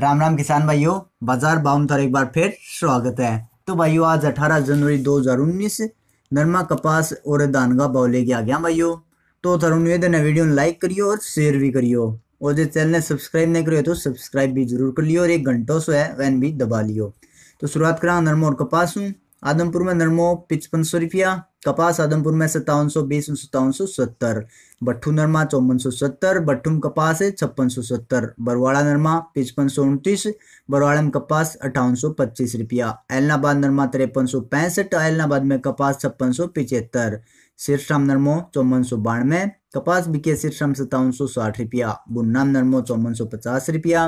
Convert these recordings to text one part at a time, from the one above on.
राम राम किसान भाइयों बाजार बाउंतर एक बार फिर स्वागत है तो भाइयों आज 18 जनवरी 2019 नरमा कपास और धान का भाव लेके आ गया भाइयों तो तरुण निवेदन है वीडियो लाइक करियो और शेयर भी करियो और जो चैनल ने सब्सक्राइब नहीं करियो तो सब्सक्राइब भी जरूर कर लियो और एक घंटों सो है वैन भी दबा लियो तो शुरुआत करा नरमा और कपास हूँ आदमपुर में नरमो पिचपन सौ रुपया कपास आदमपुर में सत्तावन सौ बीस सत्तावन सौ सत्तर भट्ठू नरमा चौवन सौ सत्तर भट्ठुम कपास है छप्पन सौ सत्तर बरवाड़ा नरमा पिचपन सौ उनतीस बरवाड़ा में कपास अठावन सौ पच्चीस रुपया एलनाबाद नरमा तिरपन सौ पैंसठ एलनाबाद में कपास छप्पन सौ पिचहत्तर सिरश्रम नरमो चौवन सौ बानवे कपास बिके सिरश्रम सत्तावन सौ साठ रुपया बुन्नाम नरमो चौवन सौ पचास रुपया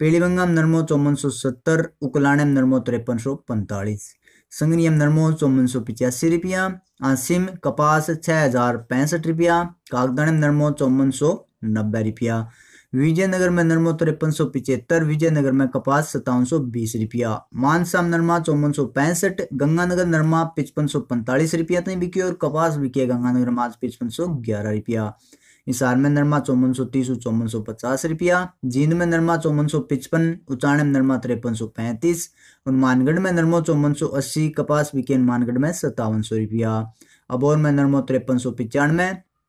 पीलीबंगाम नरमो चौवन सौ सत्तर उकलाणम नरमो तिरपन सौ पैंतालीस संगनियम नरमो चौवन सौ पिचासी रुपया आसिम कपास छः हज़ार पैंसठ रुपया कागदानम नरमो चौवन सौ नब्बे रुपया विजयनगर में नरमो तिरपन सौ पिचहत्तर विजयनगर में कपास सत्तावन सौ बीस रुपया मानसाम नरमा चौवन सौ पैंसठ गंगानगर नरमा पचपन सौ पैंतालीस रुपया तीन बिकी और कपास बिके गंगानगर में आज पचपन सौ ग्यारह रुपया हिसार में नरमा चौवन सौ तीस चौवन सौ पचास रुपया जींद में नरमा चौवन सौ पिचपन उचाण में नरमा तिरपन सौ पैंतीस और मानगढ़ में नरमो चौवन सौ अस्सी कपास बिके मानगढ़ में सत्तावन सौ रुपया अबोर में नरमो तिरपन सौ पिचानवे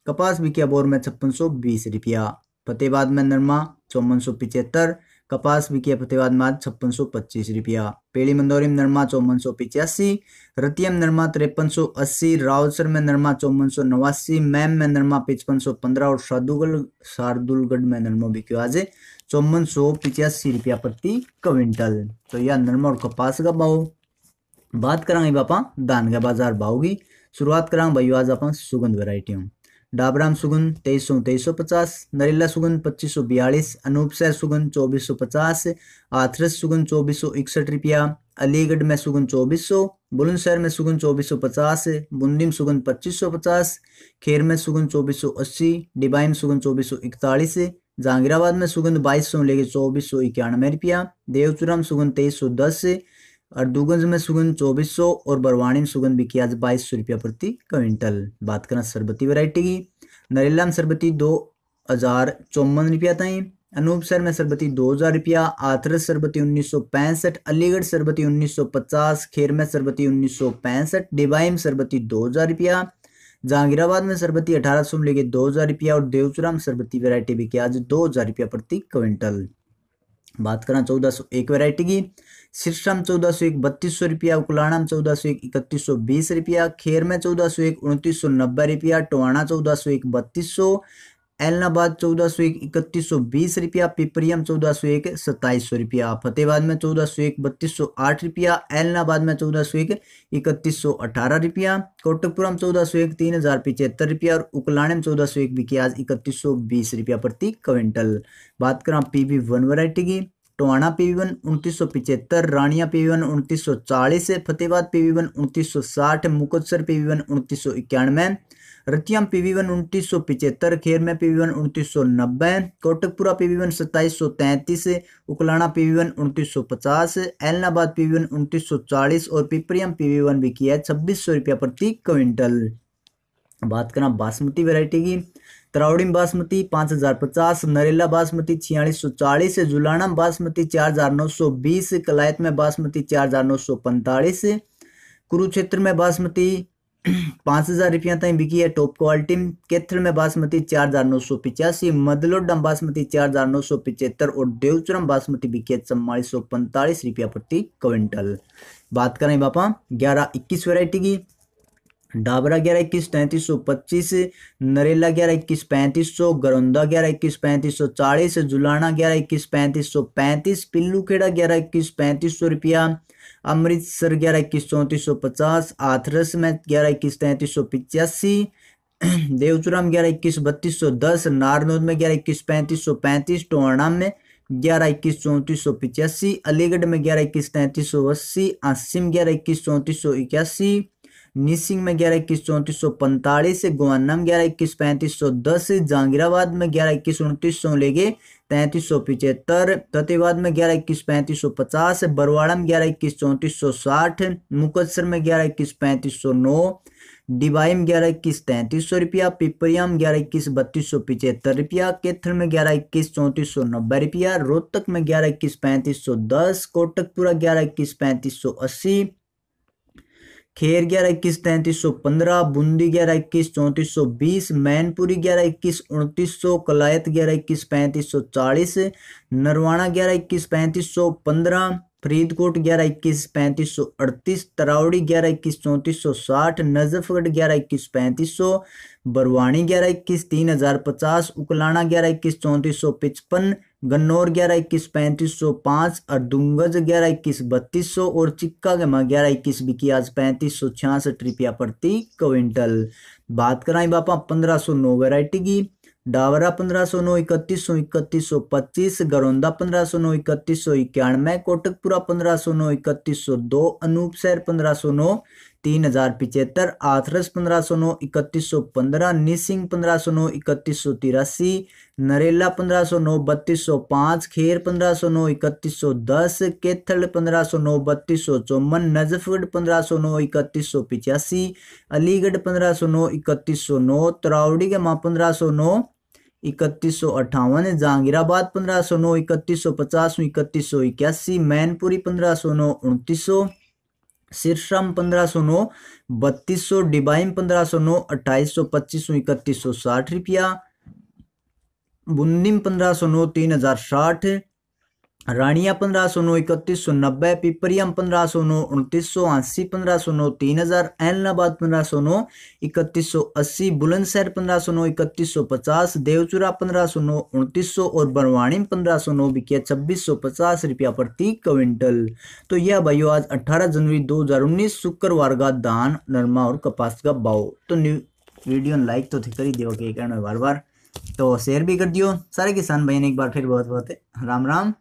कपास बिके अबोर में छप्पन सौ बीस रुपया फतेहबाद में नरमा चौवन सौ पिचहत्तर कपास प्रतिवाद फतेवाद छप्पन सौ पच्चीस रुपया पेड़ी मंदौरी में नरमा चौवन सौ पिचासी रतियम नरमा तिरपन सौ अस्सी रावसर में नरमा चौवन सौ नवासी मैम में नरमा पिचपन सौ पंद्रह और शादुगल शार्दुलगढ़ में नरमो बिक्यो आज चौवन सौ पिचासी रुपया प्रति क्विंटल तो यह नरमा और कपास का भाव बात करा बापा धान का बाजार भाव की शुरुआत करा भाई आज आप सुगंध वेराइटियों डाबराम सुगुन तेईस सौ तेईस सौ पचास नरेला सुगुन पच्चीस सौ बयालीस अनूप सह सुगुन चौबीस सौ पचास आथरस सुगुन चौबीस सौ इकसठ रुपया अलीगढ़ में सुगुन चौबीस सौ बुलंदशहर में सुगुन चौबीस सौ पचास बुंदीम सुगुन पच्चीस सौ पचास खेर में सुगुन चौबीस सौ अस्सी डिबाई में सुगन चौबीस सौ इकतालीस जहांगीराबाद में सुगंध बाईस सौ लेके चौबीस सौ इक्यानवे रुपया देवचुरा में सुगंध तेईस सौ दस और में सुगंध 2400 और बरवाणी में सुगंध बिकी आज बाईस सौ रुपया प्रति क्विंटल बात करें सरबती वैरायटी की नरेला में सरबती दो हजार चौवन रुपया था अनूपसर में सरबती दो हजार रुपया आथरस सरबती उन्नीस सौ पैंसठ अलीगढ़ सरबती उन्नीस सौ पचास खेर में सरबती उन्नीस सौ पैंसठ डिबाई में सरबती दो हजार रुपया जहांगीराबाद में सरबती अठारह सौ में लेके दो हजार रुपया और देवचुरा में सरबती वैरायटी बिकी आज दो हजार रुपया प्रति क्विंटल बात करें चौदह सौ एक वेरायटी की सिरसा में चौदह सौ एक बत्तीस सौ रुपया उकलाणाम में चौदह सौ एक इकतीस सौ बीस रुपया खेर में चौदह सौ एक उनतीस सौ नब्बे रुपया टोहाना चौदह सौ एक बत्तीस सौ एलनाबाद चौदह सौ एक इकतीस सौ बीस रुपया पिपरियम चौदह सौ एक सत्ताईस सौ रुपया फतेहाबाद में चौदह सौ एक बत्तीस सौ आठ रुपया एलनाबाद में चौदह सौ एक इकतीस सौ अठारह रुपया कोटकपुरम चौदह सौ एक तीन हजार पिछहत्तर रुपया और उकलाने में चौदह सौ एक बिकी आज इकतीस सौ बीस रुपया प्रति क्विंटल बात करें पी वी वन वरायटी की टोहाना पी वी वन उन्तीस सौ पिछहत्तर रानिया पी वी वन उन्तीस सौ चालीस फतेहबाद पी वी वन उन्तीस सौ साठ मुकदसर पी वी वन उन्तीस सौ इक्यानवे रतियाम पी वी वन उन्तीस सौ पिचहत्तर खेर में पी वी वन उन्तीस सौ नब्बे कोटकपुरा पी वी वन सत्ताईस सौ तैंतीस उकलाना पी वी वन उन्तीस सौ पचास एलनाबाद पी वी वन उन्तीस सौ चालीस और पिपरियम पी वी वन भी किया है छब्बीस सौ रुपया प्रति क्विंटल बात करना बासमती वेराइटी की तरावड़ी बासमती पाँच हज़ार पचास नरेला बासमती छियालीस सौ चालीस जुलाना बासमती चार हज़ार नौ सौ बीस कलायत में बासमती चार हज़ार नौ सौ पैंतालीस कुरुक्षेत्र में बासमती पाँच हज़ार रुपया तीन बिकी है टॉप क्वालिटी केथल में बासमती चार हज़ार नौ सौ पिचासी मदलोडम बासमती चार हज़ार नौ सौ पिचहत्तर और देवचुरम बासमती बिकी है चम्वालीस सौ पैंतालीस रुपया प्रति क्विंटल बात करें बापा ग्यारह इक्कीस वेरायटी की डाबरा ग्यारह इक्कीस तैंतीस सौ पच्चीस नरेला ग्यारह इक्कीस पैंतीस सौ गरौंदा ग्यारह इक्कीस पैंतीस सौ चालीस जुलाना ग्यारह इक्कीस पैंतीस सौ पैंतीस पिल्लूखेड़ा ग्यारह इक्कीस पैंतीस सौ रुपया अमृतसर ग्यारह इक्कीस चौंतीस सौ पचास आथरस में ग्यारह इक्कीस तैंतीस सौ पिचासी देवचुराम ग्यारह इक्कीस बत्तीस सौ दस नारनौद में ग्यारह इक्कीस पैंतीस सौ पैंतीस टोहाना में ग्यारह इक्कीस चौंतीस सौ पिचासी अलीगढ़ में ग्यारह इक्कीस तैंतीस सौ अस्सी आसिम ग्यारह इक्कीस चौंतीस सौ इक्यासी निसिंग में ग्यारह इक्कीस चौंतीस सौ पैंतालीस गुआना में ग्यारह इक्कीस पैंतीस सौ दस जहांगीराबाद में ग्यारह इक्कीस उनतीस सौ लेगे तैंतीस सौ पिचहत्तर फतेहबाद में ग्यारह इक्कीस पैंतीस सौ पचास बरवाड़ा में ग्यारह इक्कीस चौंतीस सौ साठ मुकदसर में ग्यारह इक्कीस पैंतीस सौ नौ डिबाई में ग्यारह इक्कीस तैंतीस सौ रुपया पिपरिया में ग्यारह इक्कीस बत्तीस सौ पिचहत्तर रुपया केथल में ग्यारह इक्कीस चौंतीस सौ नब्बे रुपया रोहतक में ग्यारह इक्कीस पैंतीस सौ दस कोटकपुरा ग्यारह इक्कीस पैंतीस सौ अस्सी खेर ग्यारह इक्कीस तैंतीस सौ पंद्रह बूंदी ग्यारह इक्कीस चौंतीस सौ बीस मैनपुरी ग्यारह इक्कीस उनतीस सौ कलायत ग्यारह इक्कीस पैंतीस सौ चालीस नरवाणा ग्यारह इक्कीस पैंतीस सौ पंद्रह फरीदकोट ग्यारह इक्कीस पैंतीस सौ अड़तीस तरावड़ी ग्यारह इक्कीस चौंतीस सौ साठ नजफगढ़ ग्यारह इक्कीस पैंतीस सौ बरवानी ग्यारह इक्कीस तीन हज़ार पचास उकलाना ग्यारह इक्कीस चौंतीस सौ पचपन गन्नौर ग्यारह इक्कीस पैंतीस सौ पाँच और दुंगज ग्यारह इक्कीस बत्तीस सौ और चिक्का गमा ग्यारह इक्कीस बिकी आज पैंतीस सौ छियासठ रुपया प्रति क्विंटल बात कराई बापा पंद्रह सौ नौ वेराइटी की डावरा पंद्रह सौ नौ इकतीस सौ इकतीस सौ पच्चीस गरौंदा पंद्रह सौ नौ इकतीस सौ इक्यानवे कोटकपुरा पंद्रह सौ नौ इकतीस सौ दो अनूपशहर पंद्रह सौ नौ तीन हजार पिचहत्तर आथरस पंद्रह सौ नौ इकतीस सौ पंद्रह निसिंग पंद्रह सौ नौ इकतीस सौ तिरासी नरेला पंद्रह सौ नौ बत्तीस सौ पाँच खेर पंद्रह सौ नौ इकतीस सौ दस केथल पंद्रह सौ नौ बत्तीस सौ चौवन नजफगढ़ पंद्रह सौ नौ इकतीस सौ पिचासी अलीगढ़ पंद्रह सौ नौ इकतीस सौ नौ तरावड़ी के माँ पंद्रह सौ नौ इकतीस सौ अट्ठावन जहांगीराबाद पंद्रह सौ नौ इकतीस सौ पचास इकतीस सौ इक्यासी मैनपुरी पंद्रह सौ नौ उनतीस सौ सिरश्रम पंद्रह सौ नौ बत्तीस सौ डिबाइम पंद्रह सौ नौ अट्ठाईस सौ पच्चीस सौ इकतीस सौ साठ रुपया बुंदिम पंद्रह सौ नौ तीन हजार साठ रानिया पंद्रह सौ नौ इकतीस सौ नब्बे पिपरियम पंद्रह सौ नौ उनतीस सौ अस्सी पंद्रह सौ नौ तीन हजार एलनाबाद पंद्रह सौ नौ इकतीस सौ अस्सी बुलंदशहर पंद्रह सौ नौ इकतीस सौ पचास देवचुरा पंद्रह सौ नौ उनतीस सौ और बरवाणी पंद्रह सौ नौ बिकिया छब्बीस सौ पचास रुपया प्रति क्विंटल तो यह भाइयों आज अट्ठारह जनवरी दो हजार उन्नीस शुक्रवार का धान नरमा और कपास का भाव तो वीडियो लाइक तो कर ही दिया बार बार तो शेयर भी कर दियो सारे किसान भाई ने एक बार फिर बहुत बहुत राम राम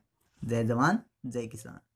जय जवान जय किसान